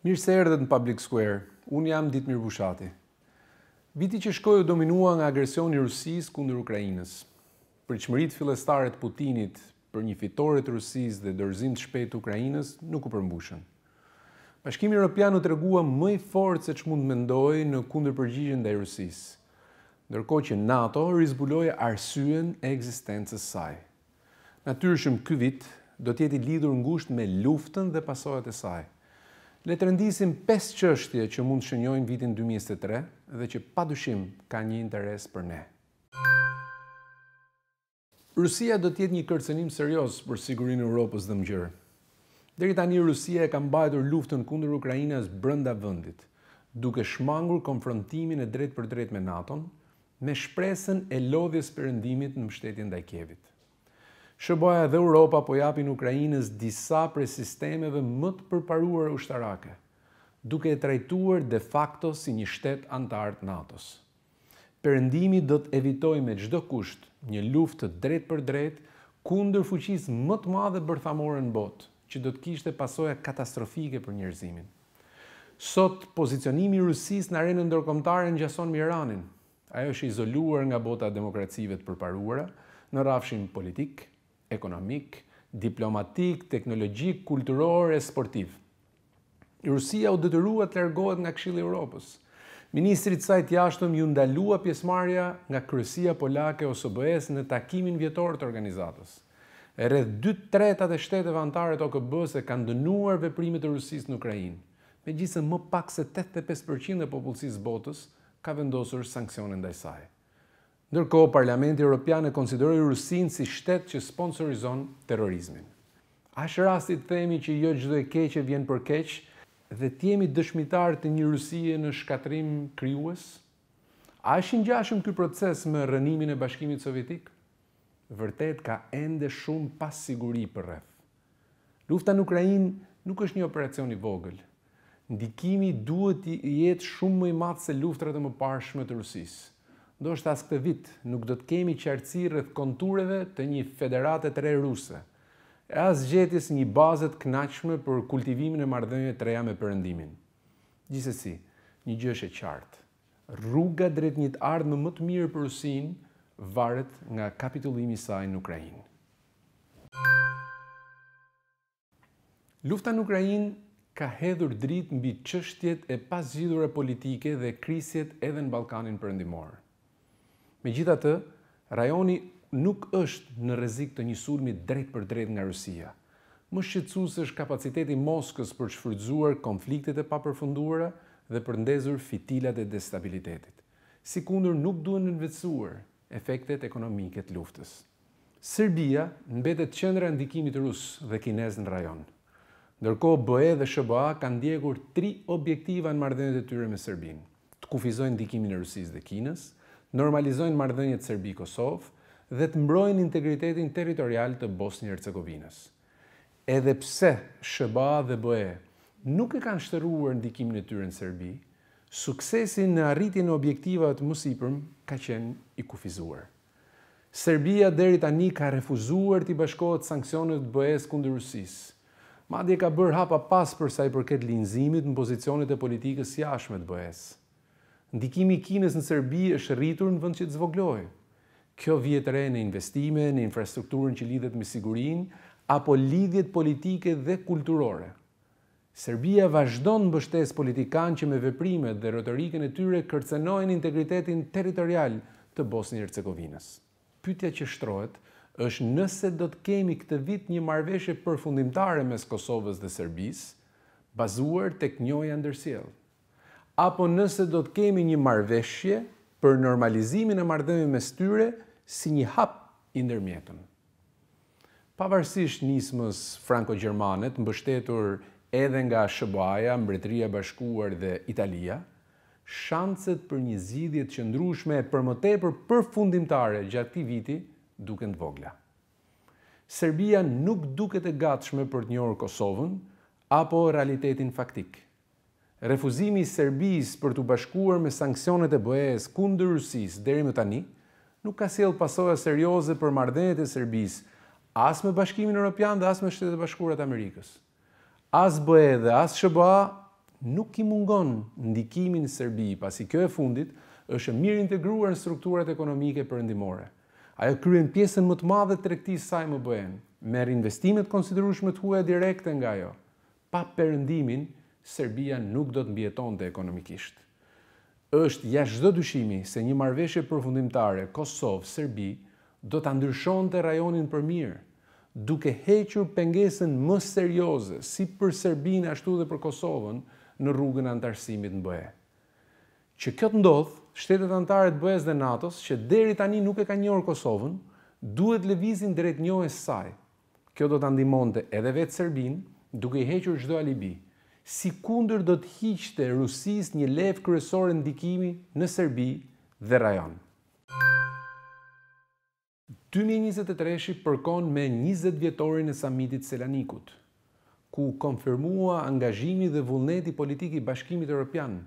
Mirë se erdhët në Public Square. Unë jam Ditmir Bushati. Viti që shkoi u dominua nga agresioni i Rusisë kundër Ukrainës. Për çmërit fillestare të Putinit për një fitore të Rusisë dhe dërzim të shpejtë të Ukrainës nuk u përmbushën. Bashkimi Evropian u tregua më fort fortë se ç'mund mendojë në kundërpërgjigjen ndaj Rusisë. Ndërkohë që NATO rizbuloi arsyen e ekzistencës saj. Natyrshëm ky vit do të jetë lidhur ngushtë me luftën dhe pasojat e saj. Le të rëndisim 5 qështje që mund shënjojnë vitin 2023 dhe që pa dushim ka një interes për ne. Rusia do tjetë një kërcenim serios për sigurinë Europës dhe mëgjërë. Dheri tani Rusia e ka mbajtur luftën kundër Ukrajinës brënda vëndit, duke shmangur konfrontimin e drejt për drejt me nato me shpresën e lodhjes përëndimit në mështetjen dajkevit. Shëboja dhe Europa po japin Ukrainës disa prej sistemeve më të përparuara ushtarake, duke e trajtuar de facto si një shtet antar të NATO-s. Perëndimi do të evitojë me çdo kusht një luftë drejt për drejt kundër fuqisë më të madhe bërthamore në botë, që do të kishte pasoja katastrofike për njerëzimin. Sot pozicionimi i Rusisë në arenën ndërkombëtare ngjason Iranin. Ajo është izoluar nga bota demokracive të përparuara në rrafshin politik, ekonomik, diplomatik, teknologjik, kulturor e sportiv. Rusia u detyrua të largohet nga Këshilli i Evropës. Ministri i saj të jashtëm ju ndalua pjesëmarrja nga Kryesia Polake ose be në takimin vjetor të organizatës. E rreth 2 tretat e shteteve anëtare të okb së kanë dënuar veprimet e Rusisë në Ukrainë. Megjithëse më pak se 85% e popullsisë botës ka vendosur sanksione ndaj saj. Ndërkohë, Parlamenti Europian e konsideroi Rusinë si shtet që sponsorizon terrorizmin. Ashë rastit themi që jo çdo e keqe vjen për keq dhe tjemi jemi dëshmitar të një Rusie në shkatrim krijues? A është ngjashëm ky proces me rënimin e Bashkimit Sovjetik? Vërtet ka ende shumë pasiguri për rreth. Lufta në Ukrainë nuk është një operacion i vogël. Ndikimi duhet të jetë shumë më i madh se luftrat e mëparshme të Rusisë. Do shtë asë këtë vit nuk do të kemi qartësi rrët kontureve të një federatet re ruse. E asë gjetis një bazët knaqme për kultivimin e mardhënje të reja me përëndimin. Gjisesi, si, një gjëshe qartë. Rruga drejt një të ardhme më të mirë për rusin, varet nga kapitullimi saj në Ukrajin. Lufta në Ukrajin ka hedhur dritë mbi qështjet e pas gjithur e politike dhe krisjet edhe në Balkanin përëndimorë. Me gjitha të, rajoni nuk është në rezik të një sulmi drejt për drejt nga Rusia. Më shqetsus është kapaciteti Moskës për shfrydzuar konfliktet e papërfunduara dhe për ndezur fitilat e destabilitetit. Si kundur nuk duen në nëvetsuar efektet ekonomiket luftës. Serbia nbetet qendra e ndikimit rus dhe kinesë në rajon. Ndërko, BE dhe SHBA kanë ndjekur tri objektiva në mardhenet e tyre me Serbinë. Të kufizojnë ndikimin e rusisë dhe Kinës, normalizojnë marrëdhëniet serbi Kosovë dhe të mbrojnë integritetin territorial të Bosnjë-Hercegovinës. Edhe pse SBA dhe BE nuk e kanë shtruar ndikimin e tyre në Serbi, suksesi në arritjen e objektivave të ka qenë i kufizuar. Serbia deri tani ka refuzuar të bashkohet sanksionet BE-s kundër Rusisë. Madje ka bërë hapa pas për sa i përket linzimit në pozicionet e politikës jashtme të BE-s ndikimi i Kinës në Serbi është rritur në vend që të zvoglojë. Kjo vjet re në investime, në infrastrukturën që lidhet me sigurinë apo lidhjet politike dhe kulturore. Serbia vazhdon mbështesë politikan që me veprimet dhe retorikën e tyre kërcënojnë integritetin territorial të Bosnjë-Hercegovinës. Pyetja që shtrohet është nëse do të kemi këtë vit një marrëveshje përfundimtare mes Kosovës dhe Serbisë, bazuar tek njëja ndërsjellje apo nëse do të kemi një marveshje për normalizimin e mardhemi me styre si një hap i ndërmjetën. Pavarësisht nismës franko-gjermanet, mbështetur edhe nga Shëbaja, Mbretria Bashkuar dhe Italia, shancet për një zidit që ndrushme e përmote për përfundimtare gjatë ti viti duken të vogla. Serbia nuk duke të gatshme për të njërë Kosovën, apo realitetin faktikë refuzimi i Serbisë për të bashkuar me sanksionet e BE-s kundër Rusisë deri më tani nuk ka sjell pasoja serioze për marrëdhëniet e Serbisë as me Bashkimin Evropian dhe as me Shtetet e Bashkuara të Amerikës. As BE dhe as SBA nuk i mungon ndikimin serbi, pasi kjo e fundit është mirë integruar në strukturat ekonomike përëndimore. Ajo kryen pjesën më të madhe të rekti saj më bëhen, merë investimet konsiderushme të huaj direkte nga jo, pa përëndimin Serbia nuk do të mbjeton dhe ekonomikisht. Êshtë jashtë dyshimi se një marveshe përfundimtare Kosovë-Serbi do të ndryshon të rajonin për mirë, duke hequr pengesën më serioze, si për Serbinë ashtu dhe për Kosovën, në rrugën antarësimit në bëhe. Që këtë ndodhë, shtetet antarët bëhes dhe Natos, që deri tani nuk e ka njërë Kosovën, duhet levizin drejt njohes saj. Kjo do të andimonte edhe vetë Serbinë, duke i hequr gjdo alibi, si kunder do të hiqte Rusis një lev kërësore ndikimi në Serbi dhe rajon. 2023-shi përkon me 20 vjetorin e samitit Selanikut, ku konfirmua angazhimi dhe vullneti politiki bashkimit e Europian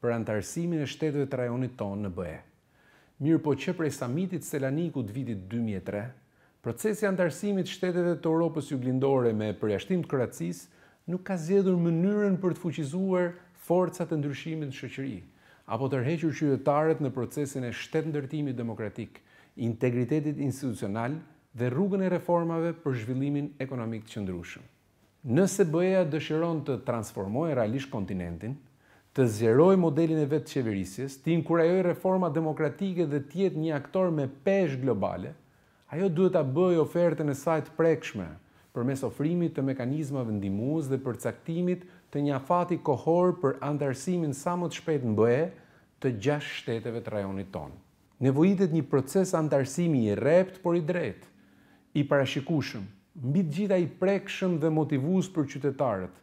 për antarësimin e shtetëve të rajonit tonë në bëhe. Mirë po që prej samitit Selanikut vitit 2003, procesi antarësimit shtetëve të Europës ju glindore me përjashtim të kratësisë nuk ka zgjedhur mënyrën për të fuqizuar forca të ndryshimit në shoqëri, apo tërhequr qytetarët në procesin e shtetë ndërtimit demokratik, integritetit institucional dhe rrugën e reformave për zhvillimin ekonomik të qëndrueshëm. Nëse BE-ja dëshiron të transformojë realisht kontinentin, të zjeroj modelin e vetë të qeverisjes, të inkurajoj reforma demokratike dhe tjetë një aktor me pesh globale, ajo duhet të bëj ofertën e sajtë prekshme, për mes ofrimit të mekanizma ndihmues dhe për caktimit të një afati kohor për antarësimin sa më të shpet në bëhe të gjashtë shteteve të rajonit tonë. Nevojitet një proces antarësimi i rept, por i drejt, i parashikushëm, mbit gjitha i prekshëm dhe motivus për qytetarët,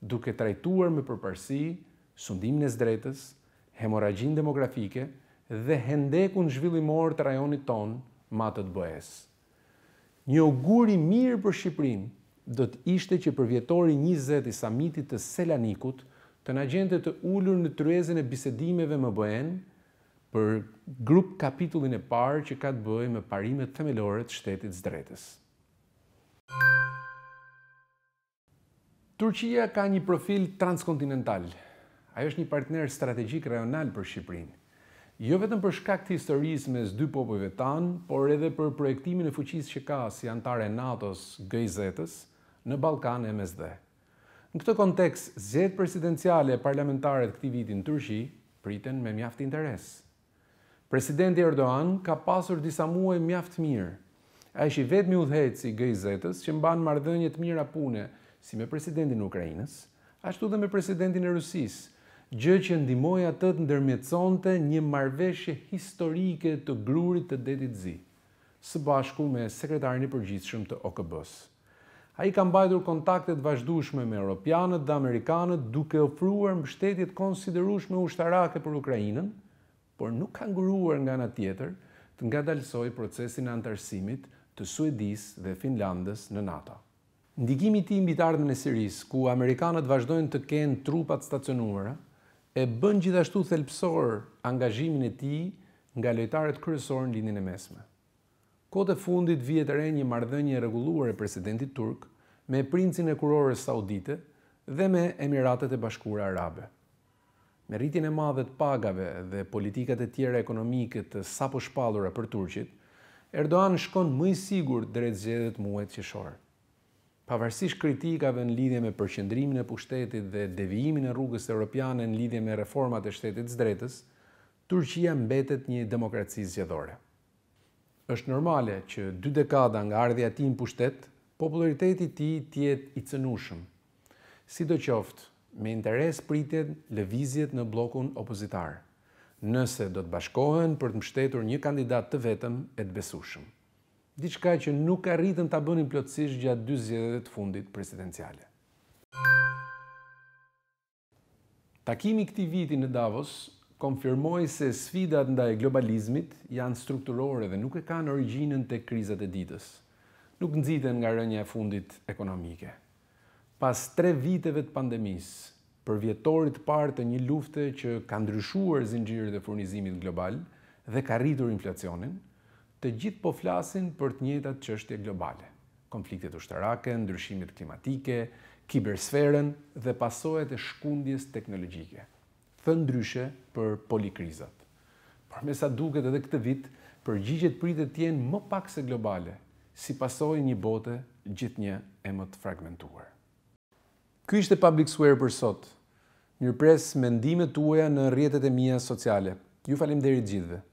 duke trajtuar me përparsi, sundim e drejtës, hemoragjin demografike dhe hendekun zhvillimor të rajonit tonë matët bëhesë. Një augur i mirë për Shqipërinë do të ishte që për vjetori 20 i samitit të Selanikut të na gjente të ulur në tryezën e bisedimeve më boen për grup kapitullin e parë që ka të bëjë me parimet themelore të shtetit të drejtës. Turqia ka një profil transkontinental. Ajo është një partner strategjik rajonal për Shqipërinë jo vetëm për shkakt historisë me s'dy popojve tanë, por edhe për projektimin e fuqisë që ka si antare NATO-s gëjzetës në Balkan e MSD. Në këtë kontekst, zjetë presidenciale e parlamentaret këti vitin të tërshi, priten me mjaft interes. Presidenti Erdoğan ka pasur disa muaj mjaft mirë, a ishi vetë mi udhejtë si gëjzetës që mbanë mardhënjët mira pune si me presidentin Ukrajinës, ashtu dhe me presidentin e Rusisë, gjë që ndimoj atët në dërmjetëson një marveshje historike të grurit të detit zi, së bashku me sekretarën i përgjithshëm të OKB-s. A i kam bajdur kontaktet vazhdushme me Europianët dhe Amerikanët duke ofruar më konsiderushme ushtarake për Ukrajinën, por nuk kanë gruar nga nga tjetër të nga dalësoj procesin e antarësimit të Suedis dhe Finlandës në NATO. Ndikimi ti mbitardhën e Siris, ku Amerikanët vazhdojnë të kenë trupat stacionuara, e bën gjithashtu thelpsor angazhimin e tij nga lojtarët kryesorë në linjën e mesme. Kote fundit vjet e re një marrëdhënie rregulluar e presidentit turk me princin e kurorës saudite dhe me Emiratet e Bashkuara Arabe. Me rritjen e madhe të pagave dhe politikat e tjera ekonomike të sapo shpallura për Turqit, Erdogan shkon mëj i sigurt drejt zgjedhjeve të muajit qershor pavarësisht kritikave në lidhje me përqendrimin e pushtetit dhe devijimin e rrugës europiane në lidhje me reformat e shtetit të drejtës, Turqia mbetet një demokraci zgjedhore. Është normale që dy dekada nga ardhja e tij në pushtet, populariteti i ti tij të jetë i cënushëm. Sidoqoftë, me interes pritet lëvizjet në bllokun opozitar, nëse do të bashkohen për të mbështetur një kandidat të vetëm e të besueshëm diçka që nuk arritën ta bënin plotësisht gjatë dy zgjedhjeve të fundit presidenciale. Takimi këtij viti në Davos konfirmoi se sfidat ndaj globalizmit janë strukturore dhe nuk e kanë origjinën te krizat e ditës. Nuk nxiten nga rënja e fundit ekonomike. Pas tre viteve të pandemisë, për vjetorit parë të një lufte që ka ndryshuar zinxhirin e furnizimit global dhe ka rritur inflacionin, të gjithë po flasin për të njëjtat çështje globale. Konfliktet ushtarake, ndryshimet klimatike, kibersferën dhe pasojat e shkundjes teknologjike. Thënë ndryshe për polikrizat. Por me sa duket edhe këtë vit, përgjigjet pritet të jenë më pak se globale, si pasojë një bote gjithnjë e më të fragmentuar. Ky ishte Public Square për sot. Mirpres mendimet tuaja në rrjetet e mia sociale. Ju faleminderit gjithëve.